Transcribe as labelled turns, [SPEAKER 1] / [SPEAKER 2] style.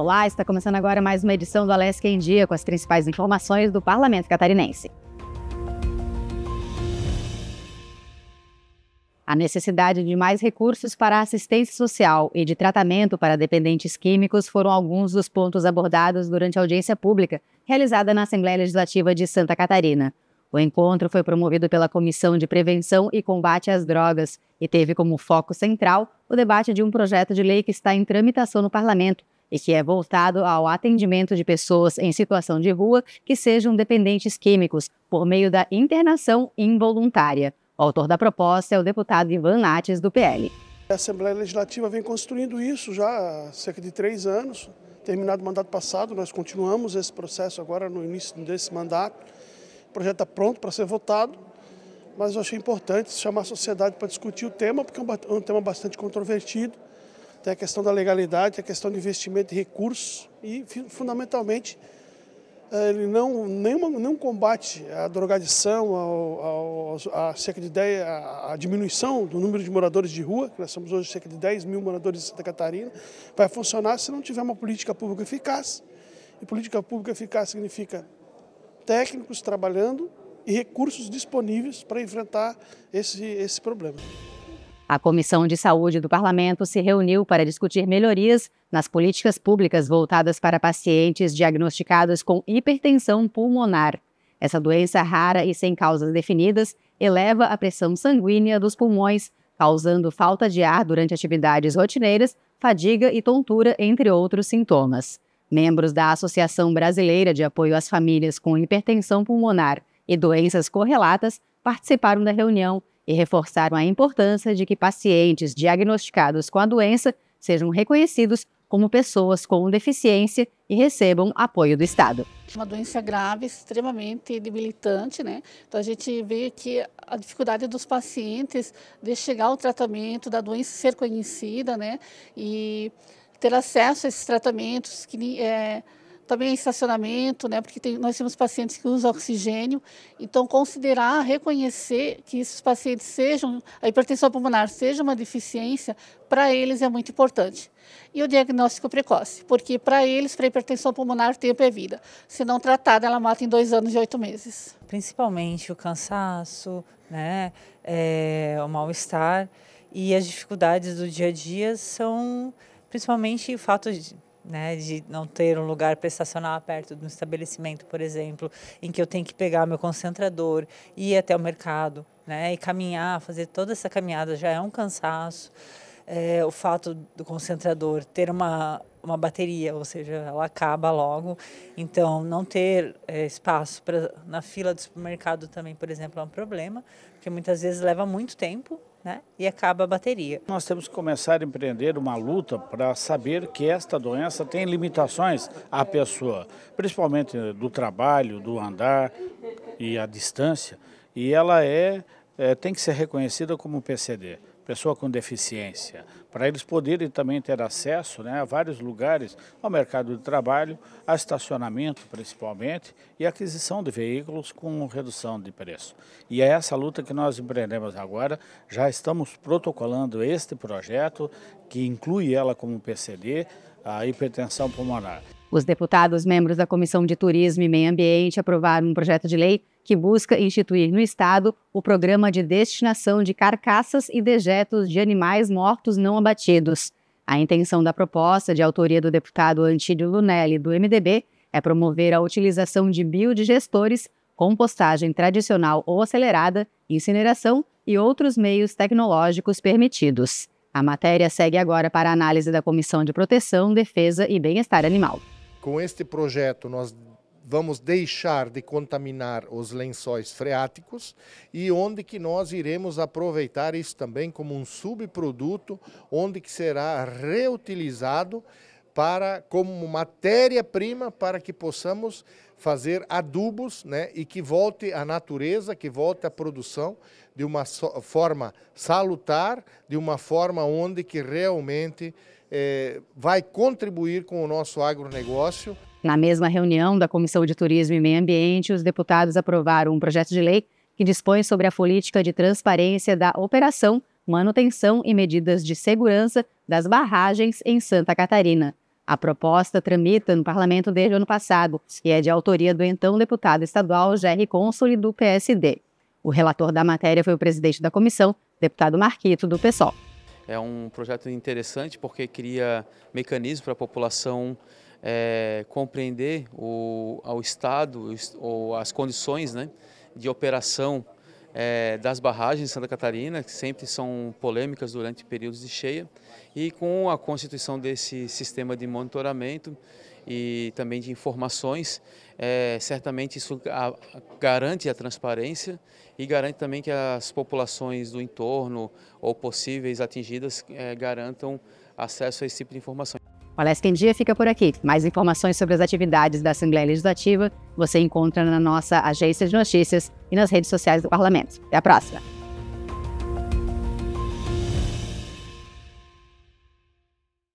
[SPEAKER 1] Olá, está começando agora mais uma edição do Alesc em Dia com as principais informações do Parlamento Catarinense. A necessidade de mais recursos para assistência social e de tratamento para dependentes químicos foram alguns dos pontos abordados durante a audiência pública realizada na Assembleia Legislativa de Santa Catarina. O encontro foi promovido pela Comissão de Prevenção e Combate às Drogas e teve como foco central o debate de um projeto de lei que está em tramitação no parlamento e que é voltado ao atendimento de pessoas em situação de rua que sejam dependentes químicos por meio da internação involuntária. O autor da proposta é o deputado Ivan Nates, do PL.
[SPEAKER 2] A Assembleia Legislativa vem construindo isso já há cerca de três anos. Terminado o mandato passado, nós continuamos esse processo agora no início desse mandato. O projeto está pronto para ser votado, mas eu achei importante chamar a sociedade para discutir o tema, porque é um é tema bastante controvertido. Tem a questão da legalidade, tem a questão de investimento de recursos e, fundamentalmente, eh, ele não, nenhuma, nenhum combate à drogadição, ao, ao, a, cerca de 10, a, diminuição do número de moradores de rua, que nós somos hoje cerca de 10 mil moradores de Santa Catarina, vai funcionar se não tiver uma política pública eficaz. E política pública eficaz significa técnicos trabalhando e recursos disponíveis para enfrentar esse, esse problema.
[SPEAKER 1] A Comissão de Saúde do Parlamento se reuniu para discutir melhorias nas políticas públicas voltadas para pacientes diagnosticados com hipertensão pulmonar. Essa doença rara e sem causas definidas eleva a pressão sanguínea dos pulmões, causando falta de ar durante atividades rotineiras, fadiga e tontura, entre outros sintomas. Membros da Associação Brasileira de Apoio às Famílias com Hipertensão Pulmonar e Doenças Correlatas participaram da reunião e reforçaram a importância de que pacientes diagnosticados com a doença sejam reconhecidos como pessoas com deficiência e recebam apoio do Estado.
[SPEAKER 3] Uma doença grave, extremamente debilitante, né? Então a gente vê que a dificuldade dos pacientes de chegar ao tratamento da doença ser conhecida, né? E ter acesso a esses tratamentos que é, também é estacionamento, né? Porque tem, nós temos pacientes que usam oxigênio, então considerar, reconhecer que esses pacientes sejam a hipertensão pulmonar seja uma deficiência para eles é muito importante. E o diagnóstico precoce, porque para eles, para hipertensão pulmonar, tempo é vida. Se não tratada, ela mata em dois anos e oito meses. Principalmente o cansaço, né? É, o mal-estar e as dificuldades do dia a dia são principalmente o fato de né, de não ter um lugar para estacionar perto de um estabelecimento, por exemplo, em que eu tenho que pegar meu concentrador, ir até o mercado, né, e caminhar, fazer toda essa caminhada já é um cansaço. É, o fato do concentrador ter uma, uma bateria, ou seja, ela acaba logo. Então, não ter é, espaço na fila do supermercado também, por exemplo, é um problema, porque muitas vezes leva muito tempo né?
[SPEAKER 2] e acaba a bateria. Nós temos que começar a empreender uma luta para saber que esta doença tem limitações à pessoa, principalmente do trabalho, do andar e a distância, e ela é, é tem que ser reconhecida como PCD pessoa com deficiência, para eles poderem também ter acesso né, a vários lugares, ao mercado de trabalho, a estacionamento principalmente e aquisição de veículos com redução de preço. E é essa luta que nós empreendemos agora, já estamos protocolando este projeto, que inclui ela como PCD, a hipertensão pulmonar.
[SPEAKER 1] Os deputados membros da Comissão de Turismo e Meio Ambiente aprovaram um projeto de lei que busca instituir no Estado o programa de destinação de carcaças e dejetos de animais mortos não abatidos. A intenção da proposta, de autoria do deputado Antílio Lunelli, do MDB, é promover a utilização de biodigestores, compostagem tradicional ou acelerada, incineração e outros meios tecnológicos permitidos. A matéria segue agora para análise da Comissão de Proteção, Defesa e Bem-Estar Animal.
[SPEAKER 2] Com este projeto, nós vamos deixar de contaminar os lençóis freáticos e onde que nós iremos aproveitar isso também como um subproduto, onde que será reutilizado para como matéria-prima para que possamos fazer adubos né, e que volte à natureza, que volte à produção de uma forma salutar, de uma forma onde que realmente é, vai contribuir com o nosso agronegócio.
[SPEAKER 1] Na mesma reunião da Comissão de Turismo e Meio Ambiente, os deputados aprovaram um projeto de lei que dispõe sobre a política de transparência da operação, manutenção e medidas de segurança das barragens em Santa Catarina. A proposta tramita no parlamento desde o ano passado e é de autoria do então deputado estadual Jerry Consoli, do PSD. O relator da matéria foi o presidente da comissão, deputado Marquito, do PSOL.
[SPEAKER 2] É um projeto interessante porque cria mecanismos para a população é, compreender o, ao Estado ou as condições né, de operação é, das barragens em Santa Catarina, que sempre são polêmicas durante períodos de cheia, e com a constituição desse sistema de monitoramento e também de informações. É, certamente isso a, garante a transparência e garante também que as populações do entorno ou possíveis atingidas é, garantam acesso a esse tipo de informação.
[SPEAKER 1] O Alesca em Dia fica por aqui. Mais informações sobre as atividades da Assembleia Legislativa você encontra na nossa agência de notícias e nas redes sociais do Parlamento. Até a próxima!